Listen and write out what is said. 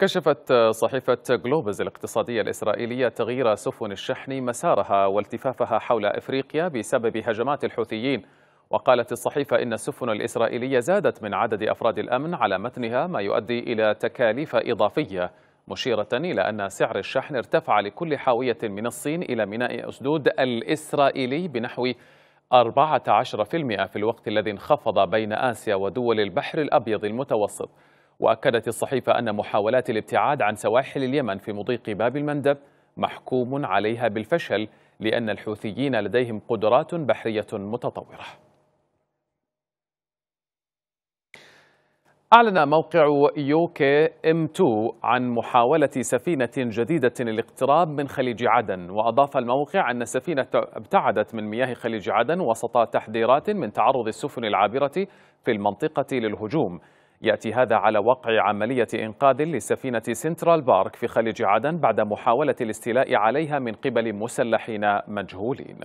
كشفت صحيفة جلوبز الاقتصادية الإسرائيلية تغيير سفن الشحن مسارها والتفافها حول إفريقيا بسبب هجمات الحوثيين وقالت الصحيفة إن السفن الإسرائيلية زادت من عدد أفراد الأمن على متنها ما يؤدي إلى تكاليف إضافية مشيرة إلى أن سعر الشحن ارتفع لكل حاوية من الصين إلى ميناء أسدود الإسرائيلي بنحو 14% في الوقت الذي انخفض بين آسيا ودول البحر الأبيض المتوسط وأكدت الصحيفة أن محاولات الابتعاد عن سواحل اليمن في مضيق باب المندب محكوم عليها بالفشل لأن الحوثيين لديهم قدرات بحرية متطورة أعلن موقع يوكي ام 2 عن محاولة سفينة جديدة للاقتراب من خليج عدن وأضاف الموقع أن السفينة ابتعدت من مياه خليج عدن وسط تحذيرات من تعرض السفن العابرة في المنطقة للهجوم يأتي هذا على وقع عملية إنقاذ لسفينة سنترال بارك في خليج عدن بعد محاولة الاستيلاء عليها من قبل مسلحين مجهولين